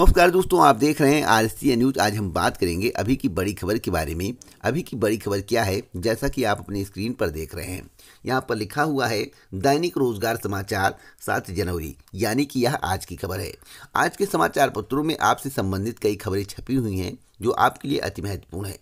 नमस्कार दोस्तों आप देख रहे हैं आर न्यूज आज हम बात करेंगे अभी की बड़ी खबर के बारे में अभी की बड़ी खबर क्या है जैसा कि आप अपनी स्क्रीन पर देख रहे हैं यहाँ पर लिखा हुआ है दैनिक रोजगार समाचार सात जनवरी यानी कि यह आज की खबर है आज के समाचार पत्रों में आपसे संबंधित कई खबरें छपी हुई हैं जो आपके लिए अति महत्वपूर्ण है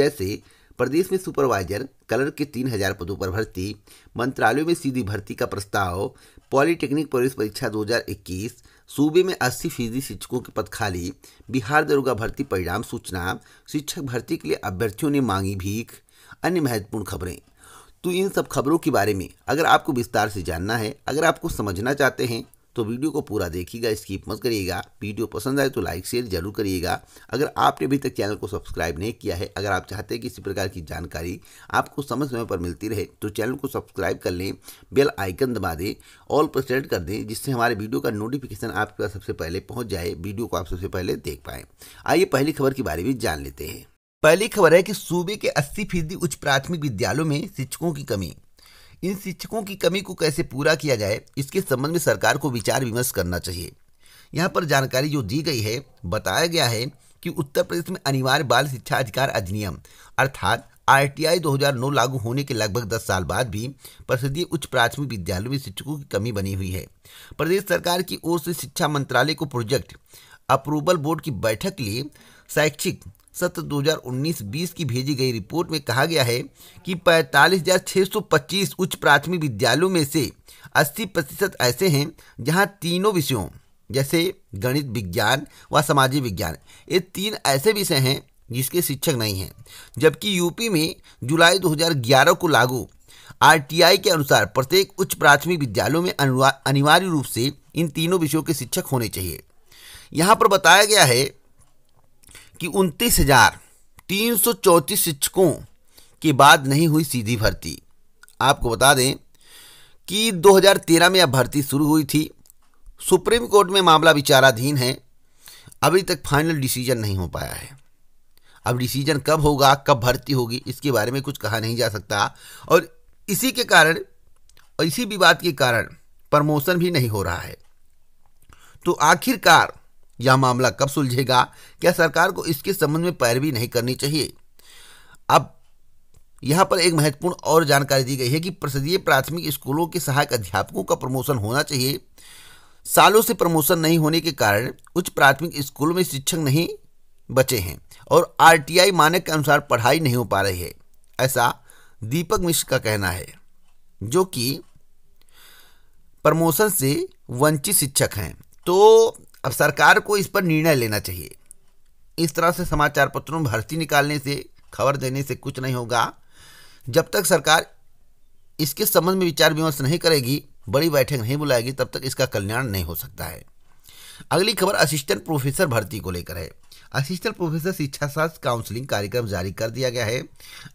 जैसे प्रदेश में सुपरवाइजर कलर के तीन हजार पदों पर भर्ती मंत्रालयों में सीधी भर्ती का प्रस्ताव पॉलीटेक्निक प्रवेश परीक्षा 2021 सूबे में 80 फीसदी शिक्षकों के पद खाली बिहार दरोगा भर्ती परिणाम सूचना शिक्षक भर्ती के लिए अभ्यर्थियों ने मांगी भीख अन्य महत्वपूर्ण खबरें तो इन सब खबरों के बारे में अगर आपको विस्तार से जानना है अगर आपको समझना चाहते हैं तो वीडियो को पूरा देखिएगा स्किप मत करिएगा वीडियो पसंद आए तो लाइक शेयर जरूर करिएगा अगर आपने अभी तक चैनल को सब्सक्राइब नहीं किया है अगर आप चाहते हैं कि इसी प्रकार की जानकारी आपको समय समय पर मिलती रहे तो चैनल को सब्सक्राइब कर लें बेल आइकन दबा दें ऑल पर सेलेक्ट कर दें जिससे हमारे वीडियो का नोटिफिकेशन आपके पास सबसे पहले पहुँच जाए वीडियो को आप सबसे पहले देख पाएँ आइए पहली खबर के बारे में जान लेते हैं पहली खबर है कि सूबे के अस्सी फीसदी उच्च प्राथमिक विद्यालयों में शिक्षकों की कमी इन शिक्षकों की कमी को कैसे पूरा किया जाए इसके संबंध में सरकार को विचार विमर्श करना चाहिए यहाँ पर जानकारी जो दी गई है बताया गया है कि उत्तर प्रदेश में अनिवार्य बाल शिक्षा अधिकार अधिनियम अर्थात आरटीआई 2009 लागू होने के लगभग 10 साल बाद भी प्रसिद्धीय उच्च प्राथमिक विद्यालयों में शिक्षकों की कमी बनी हुई है प्रदेश सरकार की ओर से शिक्षा मंत्रालय को प्रोजेक्ट अप्रूवल बोर्ड की बैठक लिए शैक्षिक सत्र 2019-20 की भेजी गई रिपोर्ट में कहा गया है कि पैंतालीस उच्च प्राथमिक विद्यालयों में से 80 प्रतिशत ऐसे हैं जहां तीनों विषयों जैसे गणित विज्ञान व सामाजिक विज्ञान ये तीन ऐसे विषय हैं जिसके शिक्षक नहीं हैं जबकि यूपी में जुलाई 2011 को लागू आरटीआई के अनुसार प्रत्येक उच्च प्राथमिक विद्यालयों में अनिवार्य रूप से इन तीनों विषयों के शिक्षक होने चाहिए यहाँ पर बताया गया है कि उनतीस हजार तीन सौ चौंतीस शिक्षकों के बाद नहीं हुई सीधी भर्ती आपको बता दें कि 2013 में यह भर्ती शुरू हुई थी सुप्रीम कोर्ट में मामला विचाराधीन है अभी तक फाइनल डिसीजन नहीं हो पाया है अब डिसीजन कब होगा कब भर्ती होगी इसके बारे में कुछ कहा नहीं जा सकता और इसी के कारण और इसी विवाद के कारण प्रमोशन भी नहीं हो रहा है तो आखिरकार यह मामला कब सुलझेगा क्या सरकार को इसके संबंध में पैरवी नहीं करनी चाहिए अब यहाँ पर एक महत्वपूर्ण और जानकारी दी गई है कि प्रसदीय प्राथमिक स्कूलों के सहायक अध्यापकों का प्रमोशन होना चाहिए सालों से प्रमोशन नहीं होने के कारण उच्च प्राथमिक स्कूलों में शिक्षक नहीं बचे हैं और आरटीआई मानक के अनुसार पढ़ाई नहीं हो पा रही है ऐसा दीपक मिश्र का कहना है जो कि प्रमोशन से वंचित शिक्षक हैं तो अब सरकार को इस पर निर्णय लेना चाहिए इस तरह से समाचार पत्रों में भर्ती निकालने से खबर देने से कुछ नहीं होगा जब तक सरकार इसके संबंध में विचार विमर्श नहीं करेगी बड़ी बैठक नहीं बुलाएगी तब तक इसका कल्याण नहीं हो सकता है अगली खबर असिस्टेंट प्रोफेसर भर्ती को लेकर है असिस्टेंट प्रोफेसर शिक्षा शास्त्र काउंसलिंग कार्यक्रम जारी कर दिया गया है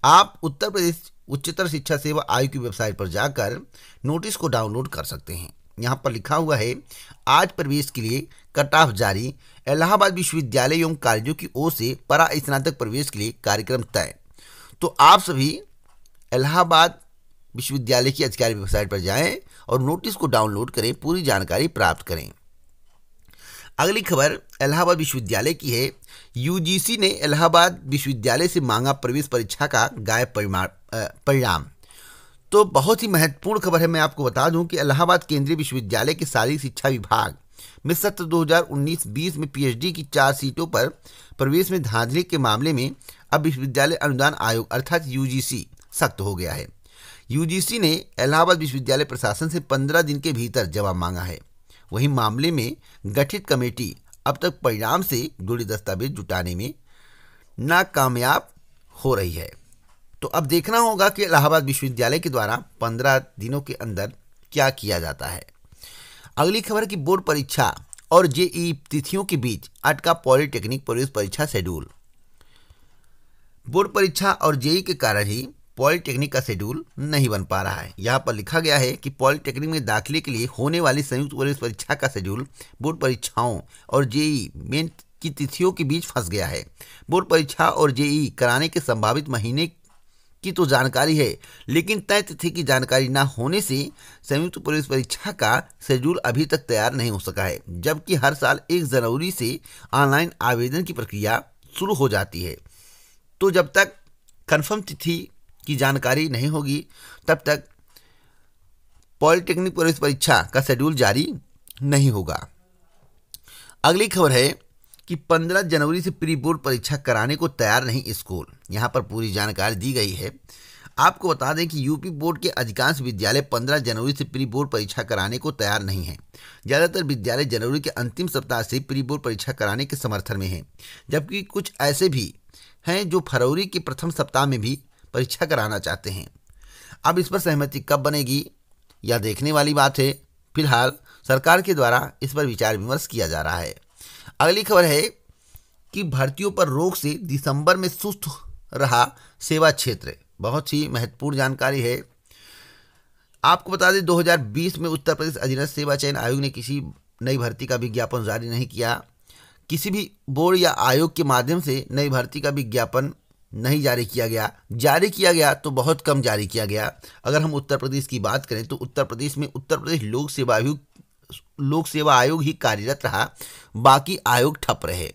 आप उत्तर प्रदेश उच्चतर शिक्षा सेवा आयोग की वेबसाइट पर जाकर नोटिस को डाउनलोड कर सकते हैं यहाँ पर लिखा हुआ है आज प्रवेश के लिए कट ऑफ जारी इलाहाबाद विश्वविद्यालय एवं कॉलेजों की ओर से परा स्नातक प्रवेश के लिए कार्यक्रम तय तो आप सभी इलाहाबाद विश्वविद्यालय की अधिकारी वेबसाइट पर जाएं और नोटिस को डाउनलोड करें पूरी जानकारी प्राप्त करें अगली खबर इलाहाबाद विश्वविद्यालय की है यूजीसी ने इलाहाबाद विश्वविद्यालय से मांगा प्रवेश परीक्षा का गायब परिणाम तो बहुत ही महत्वपूर्ण खबर है मैं आपको बता दूं कि इलाहाबाद केंद्रीय विश्वविद्यालय के शारीरिक शिक्षा विभाग मिस सत्र 2019-20 में पीएचडी की चार सीटों पर प्रवेश में धांधली के मामले में अब विश्वविद्यालय अनुदान आयोग अर्थात यूजीसी सख्त हो गया है यूजीसी ने इलाहाबाद विश्वविद्यालय प्रशासन से 15 दिन के भीतर जवाब मांगा है वहीं मामले में गठित कमेटी अब तक परिणाम से जुड़े दस्तावेज जुटाने में नाकामयाब हो रही है तो अब देखना होगा कि इलाहाबाद विश्वविद्यालय के द्वारा 15 दिनों के अंदर क्या किया जाता है अगली खबर की बोर्ड परीक्षा और जेई तिथियों के बीच अटका पॉलिटेक्निक प्रवेश परीक्षा शेड्यूल बोर्ड परीक्षा और जेई के कारण ही पॉलिटेक्निक का शेड्यूल नहीं बन पा रहा है यहाँ पर लिखा गया है कि पॉलिटेक्निक में दाखिले के लिए होने वाली संयुक्त प्रवेश परीक्षा का शेड्यूल बोर्ड परीक्षाओं और जेई मेन की तिथियों के बीच फंस गया है बोर्ड परीक्षा और जेई कराने के संभावित महीने की तो जानकारी है लेकिन तय तिथि की जानकारी न होने से संयुक्त प्रवेश परीक्षा का शेड्यूल अभी तक तैयार नहीं हो सका है जबकि हर साल एक जनवरी से ऑनलाइन आवेदन की प्रक्रिया शुरू हो जाती है तो जब तक कन्फर्म तिथि की जानकारी नहीं होगी तब तक पॉलिटेक्निक प्रवेश परीक्षा का शेड्यूल जारी नहीं होगा अगली खबर है कि 15 जनवरी से प्री बोर्ड परीक्षा कराने को तैयार नहीं स्कूल यहाँ पर पूरी जानकारी दी गई है आपको बता दें कि यूपी बोर्ड के अधिकांश विद्यालय 15 जनवरी से प्री बोर्ड परीक्षा कराने को तैयार नहीं हैं ज़्यादातर विद्यालय जनवरी के अंतिम सप्ताह से प्री बोर्ड परीक्षा कराने के समर्थन में हैं जबकि कुछ ऐसे भी हैं जो फरवरी के प्रथम सप्ताह में भी परीक्षा कराना चाहते हैं अब इस पर सहमति कब बनेगी यह देखने वाली बात है फिलहाल सरकार के द्वारा इस पर विचार विमर्श किया जा रहा है अगली खबर है कि भर्तियों पर रोक से दिसंबर में सुस्त रहा सेवा क्षेत्र बहुत ही महत्वपूर्ण जानकारी है आपको बता दें 2020 में उत्तर प्रदेश अधीनस्थ सेवा चयन आयोग ने किसी नई भर्ती का विज्ञापन जारी नहीं किया किसी भी बोर्ड या आयोग के माध्यम से नई भर्ती का विज्ञापन नहीं जारी किया गया जारी किया गया तो बहुत कम जारी किया गया अगर हम उत्तर प्रदेश की बात करें तो उत्तर प्रदेश में उत्तर प्रदेश लोक सेवा आयोग लोक सेवा आयोग ही कार्यरत रहा बाकी आयोग ठप रहे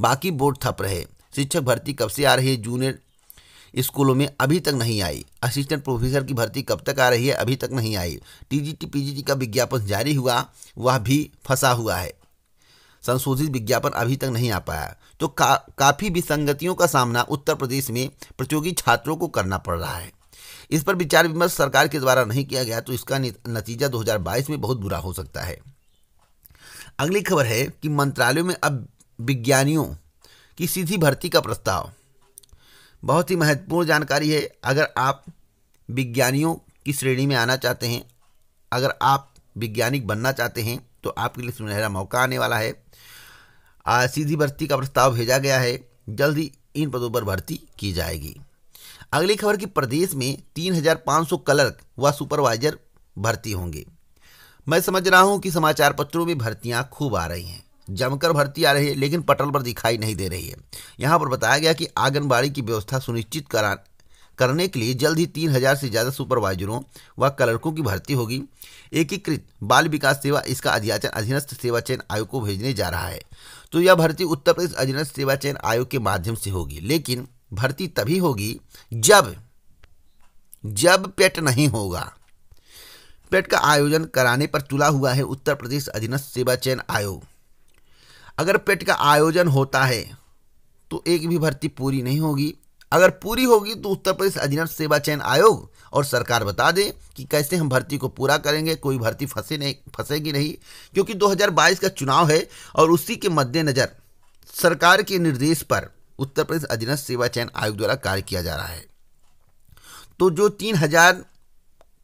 बाकी बोर्ड ठप रहे शिक्षक भर्ती कब से आ रही है जूनियर स्कूलों में अभी तक नहीं आई असिस्टेंट प्रोफेसर की भर्ती कब तक आ रही है अभी तक नहीं आई टीजीटी पीजीटी का विज्ञापन जारी हुआ वह भी फंसा हुआ है संशोधित विज्ञापन अभी तक नहीं आ पाया तो का, काफ़ी विसंगतियों का सामना उत्तर प्रदेश में प्रतियोगी छात्रों को करना पड़ रहा है इस पर विचार विमर्श सरकार के द्वारा नहीं किया गया तो इसका नतीजा 2022 में बहुत बुरा हो सकता है अगली खबर है कि मंत्रालय में अब विज्ञानियों की सीधी भर्ती का प्रस्ताव बहुत ही महत्वपूर्ण जानकारी है अगर आप विज्ञानियों की श्रेणी में आना चाहते हैं अगर आप वैज्ञानिक बनना चाहते हैं तो आपके लिए सुनहरा मौका आने वाला है आज सीधी भर्ती का प्रस्ताव भेजा गया है जल्द ही इन पदों पर भर्ती की जाएगी अगली खबर की प्रदेश में 3,500 क्लर्क व सुपरवाइजर भर्ती होंगे मैं समझ रहा हूँ कि समाचार पत्रों में भर्तियाँ खूब आ रही हैं जमकर भर्ती आ रही है लेकिन पटल पर दिखाई नहीं दे रही है यहाँ पर बताया गया कि आंगनबाड़ी की व्यवस्था सुनिश्चित करा करने के लिए जल्द ही तीन हजार से ज़्यादा सुपरवाइजरों व क्लर्कों की भर्ती होगी एकीकृत बाल विकास सेवा इसका अध्याचन अधीनस्थ सेवा चयन आयोग को भेजने जा रहा है तो यह भर्ती उत्तर प्रदेश अधीनस्थ सेवा चयन आयोग के माध्यम से होगी लेकिन भर्ती तभी होगी जब जब पेट नहीं होगा पेट का आयोजन कराने पर तुला हुआ है उत्तर प्रदेश अधीनस्थ सेवा चयन आयोग अगर पेट का आयोजन होता है तो एक भी भर्ती पूरी नहीं होगी अगर पूरी होगी तो उत्तर प्रदेश अधीनस्थ सेवा चयन आयोग और सरकार बता दे कि कैसे हम भर्ती को पूरा करेंगे कोई भर्ती फंसे नहीं फंसेगी नहीं क्योंकि 2022 का चुनाव है और उसी के मद्देनज़र सरकार के निर्देश पर उत्तर प्रदेश अधीनस्थ सेवा चयन आयोग द्वारा कार्य किया जा रहा है तो जो तीन हजार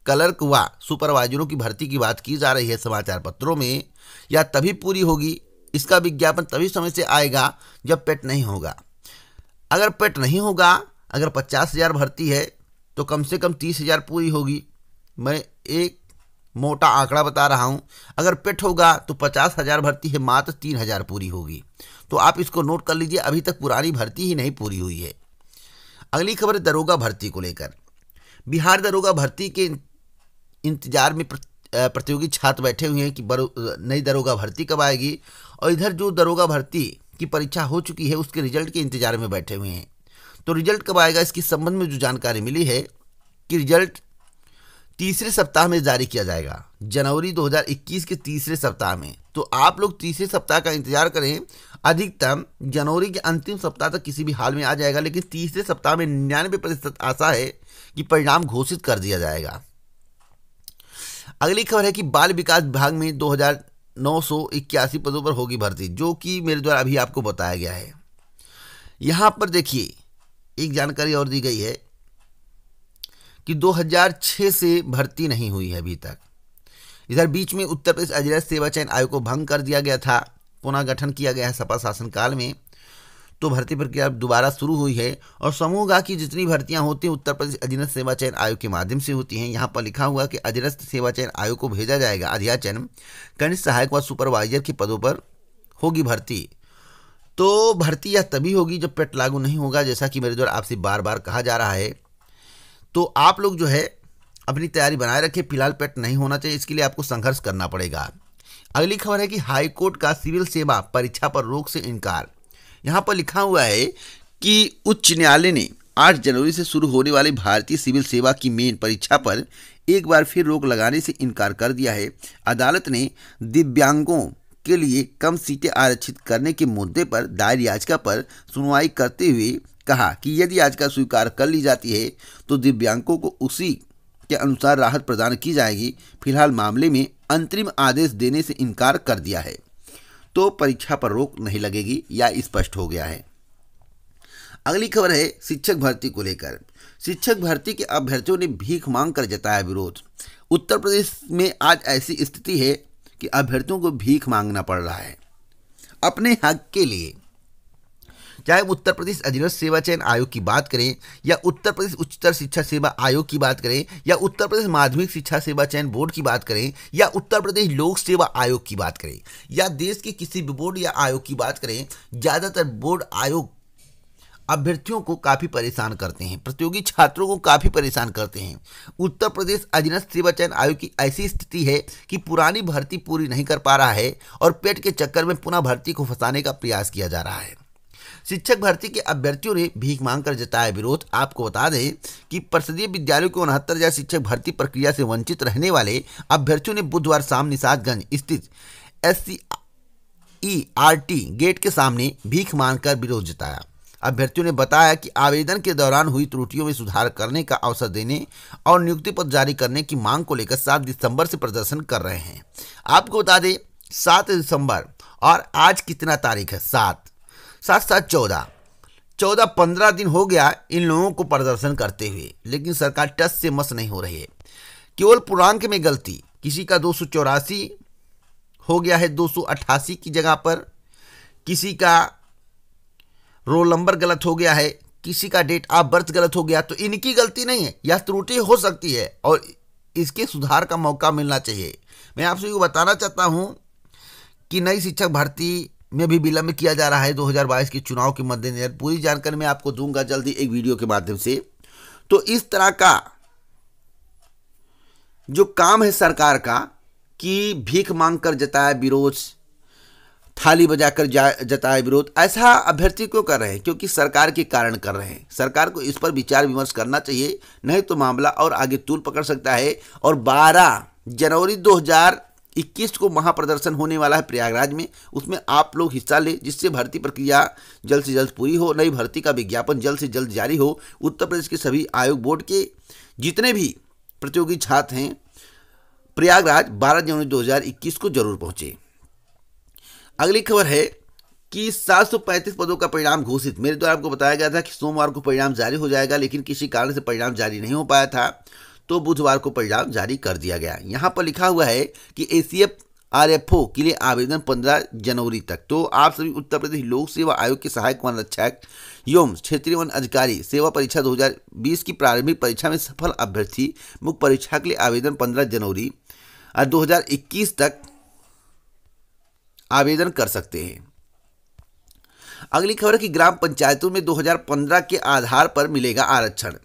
क्लर्क व सुपरवाइजरों की भर्ती की बात की जा रही है समाचार पत्रों में या तभी पूरी होगी इसका विज्ञापन तभी समय से आएगा जब पेट नहीं होगा अगर पेट नहीं होगा अगर पचास हज़ार भर्ती है तो कम से कम तीस हज़ार पूरी होगी मैं एक मोटा आंकड़ा बता रहा हूँ अगर पेट होगा तो पचास हज़ार भर्ती है मात्र तीन हज़ार पूरी होगी तो आप इसको नोट कर लीजिए अभी तक पुरानी भर्ती ही नहीं पूरी हुई है अगली खबर दरोगा भर्ती को लेकर बिहार दरोगा भर्ती के इंतजार में प्रतियोगी छात्र बैठे हुए हैं कि नई दरोगा भर्ती कब आएगी और इधर जो दरोगा भर्ती की परीक्षा हो चुकी है उसके रिजल्ट के इंतजार में बैठे हुए हैं तो रिजल्ट कब आएगा इसके संबंध में जो जानकारी मिली है कि रिजल्ट तीसरे सप्ताह में जारी किया जाएगा जनवरी 2021 के तीसरे सप्ताह में तो आप लोग तीसरे सप्ताह का इंतजार करें अधिकतम जनवरी के अंतिम सप्ताह तक किसी भी हाल में आ जाएगा लेकिन तीसरे सप्ताह में निन्यानवे प्रतिशत आशा है कि परिणाम घोषित कर दिया जाएगा अगली खबर है कि बाल विकास विभाग में दो नौ पदों पर होगी भर्ती जो कि मेरे द्वारा अभी आपको बताया गया है यहाँ पर देखिए एक जानकारी और दी गई है कि 2006 से भर्ती नहीं हुई है अभी तक इधर बीच में उत्तर प्रदेश अजय सेवा चयन आयोग को भंग कर दिया गया था पुनः गठन किया गया है सपा शासनकाल में तो भर्ती प्रक्रिया दोबारा शुरू हुई है और समूह गा की जितनी भर्तियां होती हैं उत्तर प्रदेश अधीनस्थ सेवा चयन आयोग के माध्यम से होती हैं यहाँ पर लिखा हुआ कि अधीनस्थ सेवा चयन आयोग को भेजा जाएगा अध्याचन कनिष्ठ सहायक व सुपरवाइजर के पदों पर होगी भर्ती तो भर्ती यह तभी होगी जब पेट लागू नहीं होगा जैसा कि मेरे द्वारा आपसे बार बार कहा जा रहा है तो आप लोग जो है अपनी तैयारी बनाए रखें फिलहाल पेट नहीं होना चाहिए इसके लिए आपको संघर्ष करना पड़ेगा अगली खबर है कि हाईकोर्ट का सिविल सेवा परीक्षा पर रोक से इनकार यहाँ पर लिखा हुआ है कि उच्च न्यायालय ने 8 जनवरी से शुरू होने वाली भारतीय सिविल सेवा की मेन परीक्षा पर एक बार फिर रोक लगाने से इनकार कर दिया है अदालत ने दिव्यांगों के लिए कम सीटें आरक्षित करने के मुद्दे पर दायर याचिका पर सुनवाई करते हुए कहा कि यदि याचिका स्वीकार कर ली जाती है तो दिव्यांगों को उसी के अनुसार राहत प्रदान की जाएगी फिलहाल मामले में अंतरिम आदेश देने से इनकार कर दिया है तो परीक्षा पर रोक नहीं लगेगी या स्पष्ट हो गया है अगली खबर है शिक्षक भर्ती को लेकर शिक्षक भर्ती के अभ्यर्थियों ने भीख मांग कर जताया विरोध उत्तर प्रदेश में आज ऐसी स्थिति है कि अभ्यर्थियों को भीख मांगना पड़ रहा है अपने हक के लिए चाहे उत्तर प्रदेश अधीनस्थ सेवा चयन आयोग की बात करें या उत्तर प्रदेश उच्चतर शिक्षा सेवा आयोग की बात करें या उत्तर प्रदेश माध्यमिक शिक्षा सेवा चयन बोर्ड की बात करें या उत्तर प्रदेश लोक सेवा आयोग की बात करें या देश के किसी भी बोर्ड या आयोग की बात करें ज़्यादातर बोर्ड आयोग अभ्यर्थियों को काफ़ी परेशान करते हैं प्रतियोगी छात्रों को काफ़ी परेशान करते हैं उत्तर प्रदेश अधीनस्थ सेवा चयन आयोग की ऐसी स्थिति है कि पुरानी भर्ती पूरी नहीं कर पा रहा है और पेट के चक्कर में पुनः भर्ती को फंसाने का प्रयास किया जा रहा है शिक्षक भर्ती के अभ्यर्थियों ने भीख मांगकर जताया विरोध आपको बता दें कि परिषदीय विद्यालयों के उनहत्तर हजार शिक्षक भर्ती प्रक्रिया से वंचित रहने वाले अभ्यर्थियों ने बुधवार शाम निषादगंज स्थित S E R T gate के सामने भीख मांगकर विरोध जताया अभ्यर्थियों ने बताया कि आवेदन के दौरान हुई त्रुटियों में सुधार करने का अवसर देने और नियुक्ति पत्र जारी करने की मांग को लेकर सात दिसंबर से प्रदर्शन कर रहे हैं आपको बता दें सात दिसंबर और आज कितना तारीख है सात साथ साथ चौदह चौदह पंद्रह दिन हो गया इन लोगों को प्रदर्शन करते हुए लेकिन सरकार टस से मस नहीं हो रही है केवल पूर्णांक में गलती किसी का दो हो गया है दो की जगह पर किसी का रोल नंबर गलत हो गया है किसी का डेट ऑफ बर्थ गलत हो गया तो इनकी गलती नहीं है यह तो त्रुटि हो सकती है और इसके सुधार का मौका मिलना चाहिए मैं आपसे ये बताना चाहता हूँ कि नई शिक्षक भर्ती में भी विलंब किया जा रहा है 2022 के चुनाव के मद्देनजर पूरी जानकारी मैं आपको दूंगा जल्दी एक वीडियो के माध्यम से तो इस तरह का जो काम है सरकार का कि भीख मांग कर जताया विरोध थाली बजाकर जताया विरोध ऐसा अभ्यर्थी क्यों कर रहे हैं क्योंकि सरकार के कारण कर रहे हैं सरकार को इस पर विचार विमर्श करना चाहिए नहीं तो मामला और आगे तूल पकड़ सकता है और 12 जनवरी इक्कीस को महाप्रदर्शन होने वाला है प्रयागराज में उसमें आप लोग हिस्सा लें जिससे भर्ती प्रक्रिया जल्द से जल्द पूरी हो नई भर्ती का विज्ञापन जल्द से जल्द जारी हो उत्तर प्रदेश के सभी आयोग बोर्ड के जितने भी प्रतियोगी छात्र हैं प्रयागराज 12 जनवरी 2021 को जरूर पहुंचे अगली खबर है कि 735 पदों का परिणाम घोषित मेरे द्वारा आपको बताया गया था कि सोमवार को परिणाम जारी हो जाएगा लेकिन किसी कारण से परिणाम जारी नहीं हो पाया था तो बुधवार को परिणाम जारी कर दिया गया यहाँ पर लिखा हुआ है कि एसीएफ आरएफओ के लिए आवेदन 15 जनवरी तक तो आप सभी उत्तर प्रदेश लोक सेवा आयोग के सहायक वन रक्षक एवं क्षेत्रीय वन अधिकारी सेवा परीक्षा 2020 की प्रारंभिक परीक्षा में सफल अभ्यर्थी मुख्य परीक्षा के लिए आवेदन 15 जनवरी 2021 तक आवेदन कर सकते हैं अगली खबर है कि ग्राम पंचायतों में 2015 के आधार पर मिलेगा आरक्षण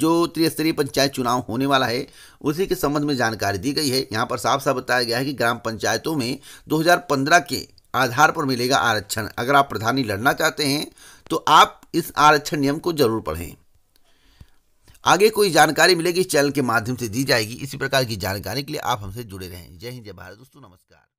जो त्रिस्तरीय पंचायत चुनाव होने वाला है उसी के संबंध में जानकारी दी गई है यहाँ पर साफ साफ बताया गया है कि ग्राम पंचायतों में 2015 के आधार पर मिलेगा आरक्षण अगर आप प्रधानी लड़ना चाहते हैं तो आप इस आरक्षण नियम को जरूर पढ़ें आगे कोई जानकारी मिलेगी इस चैनल के माध्यम से दी जाएगी इसी प्रकार की जानकारी के लिए आप हमसे जुड़े रहें जय हिंद जय भारत दोस्तों नमस्कार